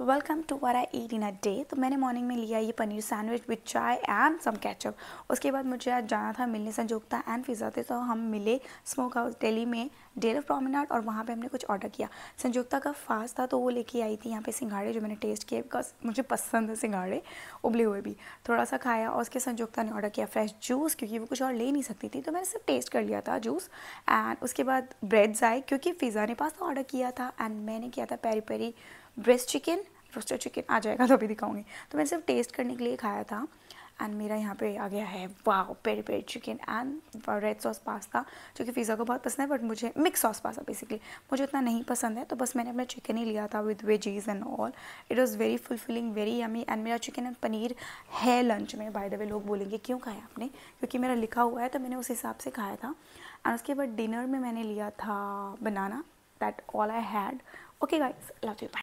welcome to I ate in a day तो मैंने morning में लिया ये paneer sandwich with chai and some ketchup उसके बाद मुझे आज जाना था मिलने संजोगता एंड फिजा थे तो हम मिले स्मोक हाउस डेली में डेल प्रोमिनाट और वहाँ पे हमने कुछ ऑर्डर किया संजोगता का फास्ट था तो वो लेके आई थी यहाँ पे सिंगाड़े जो मैंने टेस्ट किए बिकॉज मुझे पसंद है सिंगाड़े उबले हुए भी थोड़ा सा खाया और उसके संजोगता ने ऑर्डर किया फ्रेश जूस क्योंकि वो कुछ और ले नहीं सकती थी तो मैंने सिर्फ टेस्ट कर लिया था जूस एंड उसके बाद ब्रेड्स आए क्योंकि फिज़ा ने पास्ता ऑर्डर किया था एंड मैंने किया था peri peri breast chicken roasted chicken आ जाएगा तो अभी दिखाऊंगी तो मैंने सिर्फ टेस्ट करने के लिए खाया था एंड मेरा यहाँ पे आ गया है वाह peri peri chicken and red sauce pasta जो कि पिज़्ज़ा को बहुत पसंद है बट मुझे मिक्स सॉस पास्ता बेसिकली मुझे उतना नहीं पसंद है तो बस मैंने अपना चिकन ही लिया था with veggies and all it was very fulfilling very yummy and मेरा चिकन एंड पनीर है लंच में बाय द वे लोग बोलेंगे क्यों खाया आपने क्योंकि मेरा लिखा हुआ है तो मैंने उस हिसाब से खाया था एंड उसके बाद डिनर में मैंने लिया था banana that all I had okay guys love you